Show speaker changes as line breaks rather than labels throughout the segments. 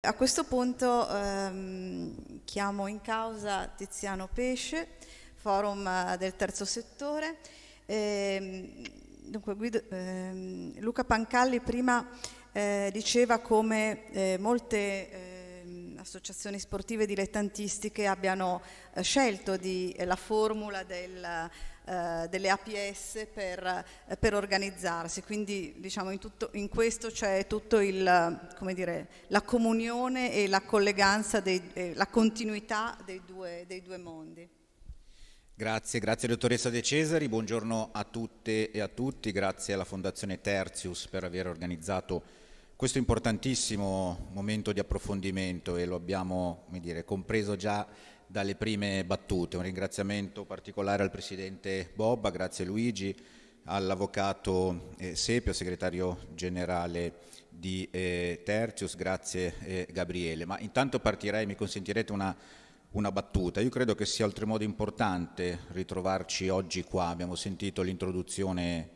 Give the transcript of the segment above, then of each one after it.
A questo punto ehm, chiamo in causa Tiziano Pesce, forum eh, del terzo settore. Eh, dunque, Guido, ehm, Luca Pancalli prima eh, diceva come eh, molte eh, associazioni sportive dilettantistiche abbiano eh, scelto di, eh, la formula del, eh, delle APS per, eh, per, organizzarsi, quindi diciamo, in, tutto, in questo c'è tutta la comunione e la colleganza, dei, la continuità dei due, dei due mondi. Grazie, grazie dottoressa De Cesari, buongiorno a tutte e a tutti, grazie alla Fondazione Terzius per aver organizzato questo importantissimo momento di approfondimento e lo abbiamo dire, compreso già dalle prime battute. Un ringraziamento particolare al Presidente Bobba, grazie Luigi, all'Avvocato eh, Sepio, Segretario Generale di eh, Tertius, grazie eh, Gabriele. Ma intanto partirei, mi consentirete una, una battuta. Io credo che sia oltremodo importante ritrovarci oggi qua, abbiamo sentito l'introduzione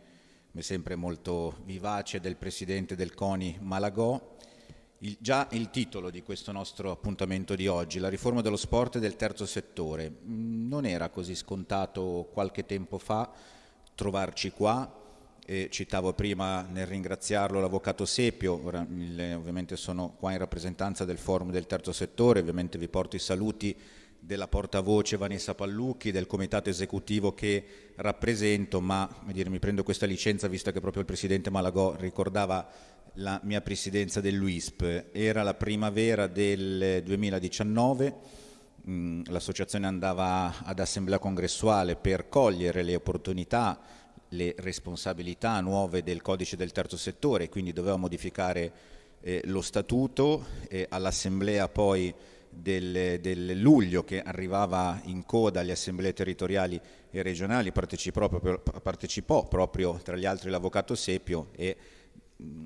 come sempre molto vivace, del presidente del CONI Malagò. Il, già il titolo di questo nostro appuntamento di oggi, la riforma dello sport e del terzo settore, mm, non era così scontato qualche tempo fa trovarci qua. Eh, citavo prima nel ringraziarlo l'avvocato Sepio, ora, ovviamente sono qua in rappresentanza del forum del terzo settore, ovviamente vi porto i saluti della portavoce Vanessa Pallucchi, del comitato esecutivo che rappresento, ma dire, mi prendo questa licenza visto che proprio il presidente Malagò ricordava la mia presidenza dell'UISP. Era la primavera del 2019, mm, l'associazione andava ad assemblea congressuale per cogliere le opportunità, le responsabilità nuove del codice del terzo settore, quindi doveva modificare eh, lo statuto, e all'assemblea poi del, del, luglio che arrivava in coda alle assemblee territoriali e regionali, partecipò, partecipò proprio tra gli altri l'avvocato Sepio e mm,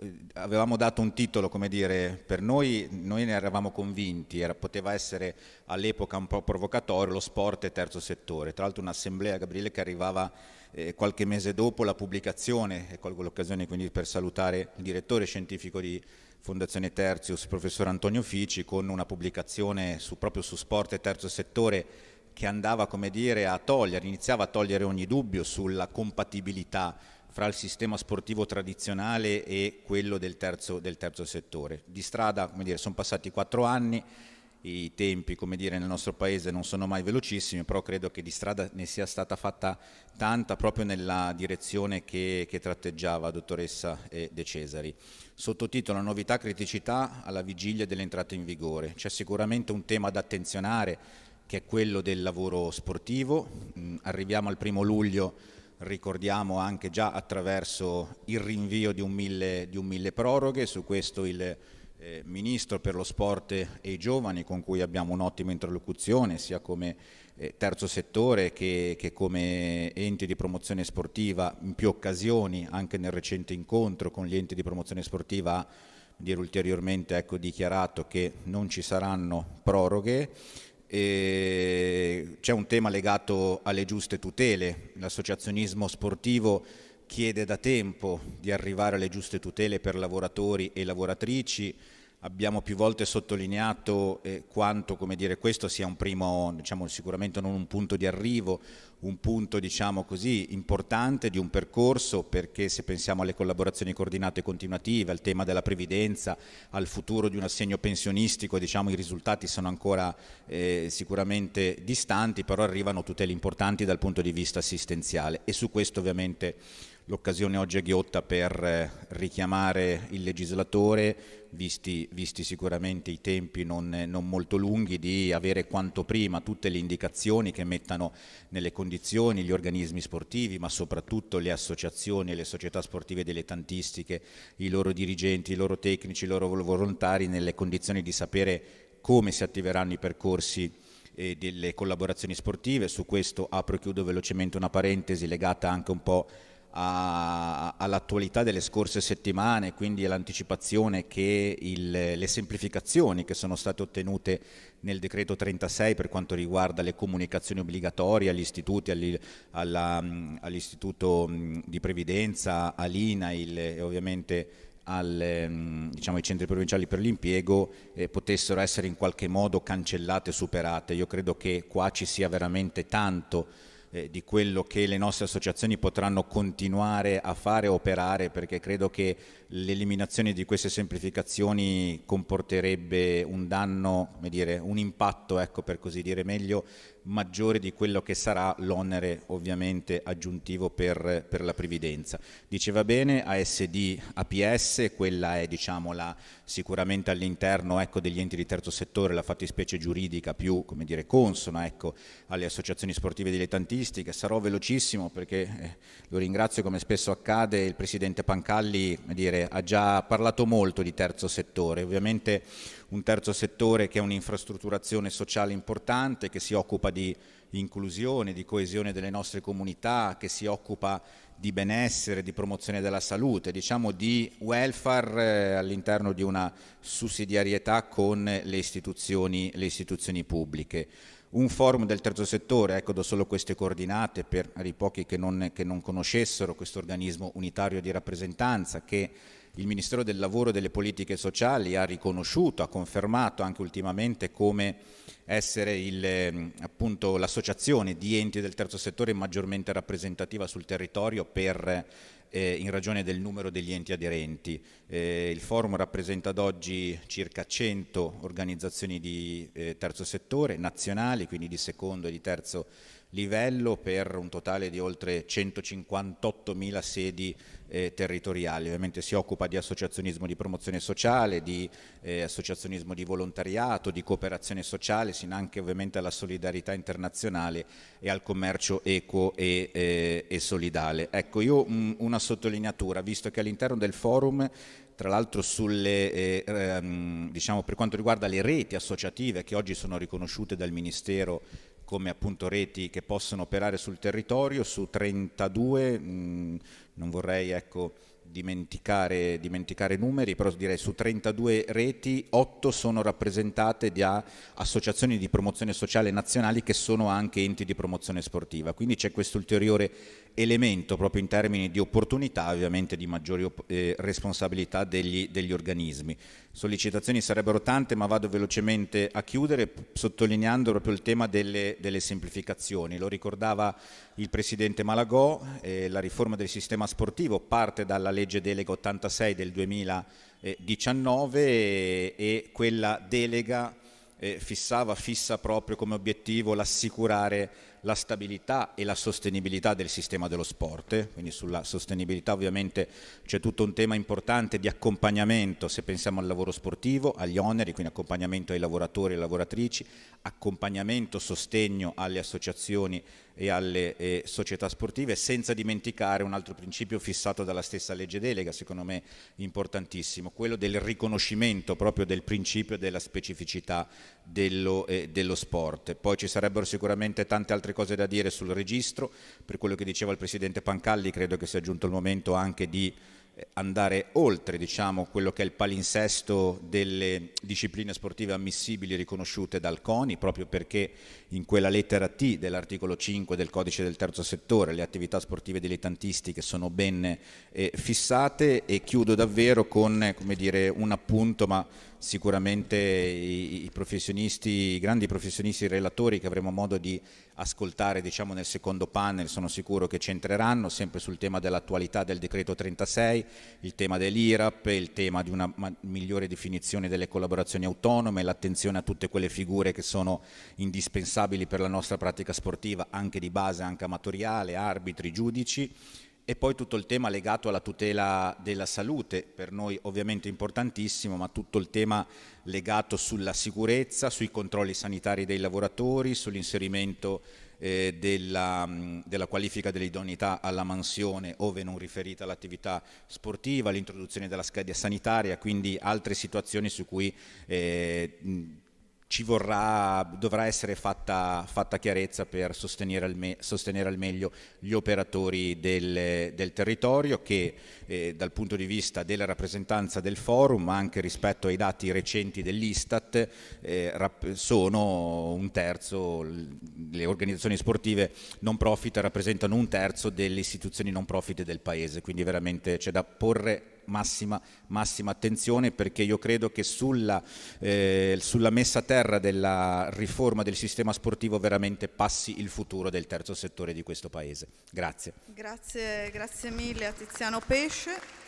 eh, avevamo dato un titolo, come dire, per noi, noi ne eravamo convinti, era, poteva essere all'epoca un po' provocatorio lo sport e terzo settore, tra l'altro un'assemblea, Gabriele, che arrivava eh, qualche mese dopo la pubblicazione, e colgo l'occasione quindi per salutare il direttore scientifico di, Fondazione Terzius, professor Antonio Fici, con una pubblicazione su, proprio su sport e terzo settore che andava come dire, a togliere, iniziava a togliere ogni dubbio sulla compatibilità fra il sistema sportivo tradizionale e quello del terzo, del terzo settore. Di strada, come dire, sono passati quattro anni, i tempi come dire, nel nostro paese non sono mai velocissimi, però credo che di strada ne sia stata fatta tanta proprio nella direzione che, che tratteggiava dottoressa De Cesari. Sottotitolo Novità criticità alla vigilia dell'entrata in vigore. C'è sicuramente un tema da attenzionare che è quello del lavoro sportivo. Mm, arriviamo al primo luglio, ricordiamo anche già attraverso il rinvio di un mille, di un mille proroghe, su questo il eh, Ministro per lo sport e i giovani con cui abbiamo un'ottima interlocuzione sia come eh, terzo settore che, che, come enti di promozione sportiva in più occasioni anche nel recente incontro con gli enti di promozione sportiva ha dire ulteriormente ecco, dichiarato che non ci saranno proroghe c'è un tema legato alle giuste tutele l'associazionismo sportivo chiede da tempo di arrivare alle giuste tutele per lavoratori e lavoratrici. Abbiamo più volte sottolineato eh, quanto dire, questo sia un primo, diciamo, sicuramente non un punto di arrivo, un punto diciamo così, importante di un percorso perché se pensiamo alle collaborazioni coordinate e continuative, al tema della previdenza, al futuro di un assegno pensionistico, diciamo, i risultati sono ancora eh, sicuramente distanti, però arrivano tutele importanti dal punto di vista assistenziale e su questo ovviamente L'occasione oggi è ghiotta per eh, richiamare il legislatore, visti, visti sicuramente i tempi non, non, molto lunghi, di avere quanto prima tutte le indicazioni che mettano nelle condizioni gli organismi sportivi, ma soprattutto le associazioni e le società sportive dilettantistiche, i loro dirigenti, i loro tecnici, i loro volontari, nelle condizioni di sapere come si attiveranno i percorsi eh, delle collaborazioni sportive. Su questo apro e chiudo velocemente una parentesi legata anche un po' a, all'attualità delle scorse settimane, quindi l'anticipazione che il, le semplificazioni che sono state ottenute nel decreto 36 per quanto riguarda le comunicazioni obbligatorie agli istituti, agli, alla, all'istituto di previdenza, all'INAIL e ovviamente al, diciamo, ai centri provinciali per l'impiego eh, potessero essere in qualche modo cancellate, superate. Io credo che qua ci sia veramente tanto eh, di quello che le nostre associazioni potranno continuare a fare e operare perché credo che l'eliminazione di queste semplificazioni comporterebbe un danno, dire, un impatto, ecco, per così dire meglio, maggiore di quello che sarà l'onere ovviamente aggiuntivo per, per, la previdenza. Diceva bene ASD APS, quella è diciamo, la, sicuramente all'interno ecco, degli enti di terzo settore la fattispecie giuridica più dire, consona ecco, alle associazioni sportive dilettantistiche. Sarò velocissimo perché eh, lo ringrazio come spesso accade, il Presidente Pancalli dire, Corriere ha già parlato molto di terzo settore, ovviamente un terzo settore che è un'infrastrutturazione sociale importante, che si occupa di inclusione, di coesione delle nostre comunità, che si occupa di benessere, di promozione della salute, diciamo di welfare eh, all'interno di una sussidiarietà con le istituzioni, le istituzioni, pubbliche. Un forum del terzo settore, ecco do solo queste coordinate per i pochi che non, che non conoscessero questo organismo unitario di rappresentanza che il Ministero del Lavoro e delle Politiche Sociali ha riconosciuto, ha confermato anche ultimamente come essere il, mm, appunto, l'associazione di enti del terzo settore maggiormente rappresentativa sul territorio per eh, in ragione del numero degli enti aderenti. Eh, il forum rappresenta ad oggi circa 100 organizzazioni di eh, terzo settore nazionali, quindi di secondo e di terzo settore livello per un totale di oltre 158.000 sedi eh, territoriali. Ovviamente si occupa di associazionismo di promozione sociale, di eh, associazionismo di volontariato, di cooperazione sociale, sino anche ovviamente alla solidarietà internazionale e al commercio equo e, eh, e solidale. Ecco, io mh, mm, una sottolineatura, visto che all'interno del forum tra l'altro sulle, eh, ehm, diciamo, per quanto riguarda le reti associative che oggi sono riconosciute dal Ministero come appunto reti che possono operare sul territorio, su 32, mh, mm, non vorrei ecco, dimenticare, dimenticare numeri, però direi su 32 reti 8 sono rappresentate da associazioni di promozione sociale nazionali che sono anche enti di promozione sportiva, quindi c'è questo ulteriore elemento proprio in termini di opportunità, ovviamente di maggiori eh, responsabilità degli, degli organismi. Sollecitazioni sarebbero tante, ma vado velocemente a chiudere sottolineando proprio il tema delle, delle semplificazioni. Lo ricordava il presidente Malagò, eh, la riforma del sistema sportivo parte dalla legge delega 86 del 2019 e, eh, e quella delega eh, fissava, fissa proprio come obiettivo l'assicurare la stabilità e la sostenibilità del sistema dello sport, quindi sulla sostenibilità ovviamente c'è tutto un tema importante di accompagnamento se pensiamo al lavoro sportivo, agli oneri, quindi accompagnamento ai lavoratori e lavoratrici, accompagnamento, sostegno alle associazioni e alle eh, società sportive, senza dimenticare un altro principio fissato dalla stessa legge delega, secondo me importantissimo, quello del riconoscimento proprio del principio della specificità dello, eh, dello sport. Poi ci sarebbero sicuramente tante altre cose da dire sul registro, per quello che diceva il Presidente Pancalli credo che sia giunto il momento anche di eh, andare oltre diciamo, quello che è il palinsesto delle discipline sportive ammissibili riconosciute dal CONI, proprio perché in quella lettera T dell'articolo 5 del codice del terzo settore le attività sportive dilettantistiche sono ben eh, fissate e chiudo davvero con eh, dire, un appunto, ma sicuramente i, professionisti, i grandi professionisti i relatori che avremo modo di ascoltare diciamo, nel secondo panel sono sicuro che c'entreranno sempre sul tema dell'attualità del decreto 36, il tema dell'IRAP, il tema di una migliore definizione delle collaborazioni autonome, l'attenzione a tutte quelle figure che sono indispensabili per la nostra pratica sportiva anche di base, anche amatoriale, arbitri, giudici e poi tutto il tema legato alla tutela della salute, per noi ovviamente importantissimo, ma tutto il tema legato sulla sicurezza, sui controlli sanitari dei lavoratori, sull'inserimento eh, della, della, qualifica dell'idoneità alla mansione, ove non riferita all'attività sportiva, l'introduzione della scadia sanitaria, quindi altre situazioni su cui eh, ci vorrà, dovrà essere fatta, fatta chiarezza per sostenere al, me, sostenere al, meglio gli operatori del, del territorio che eh, dal punto di vista della rappresentanza del forum, ma anche rispetto ai dati recenti dell'Istat, eh, rap- sono un terzo, le organizzazioni sportive non profit rappresentano un terzo delle istituzioni non profit del Paese, quindi veramente c'è da porre massima, massima attenzione perché io credo che sulla, eh, sulla messa a terra della riforma del sistema sportivo veramente passi il futuro del terzo settore di questo Paese. Grazie. Grazie, grazie mille a Tiziano Pesce.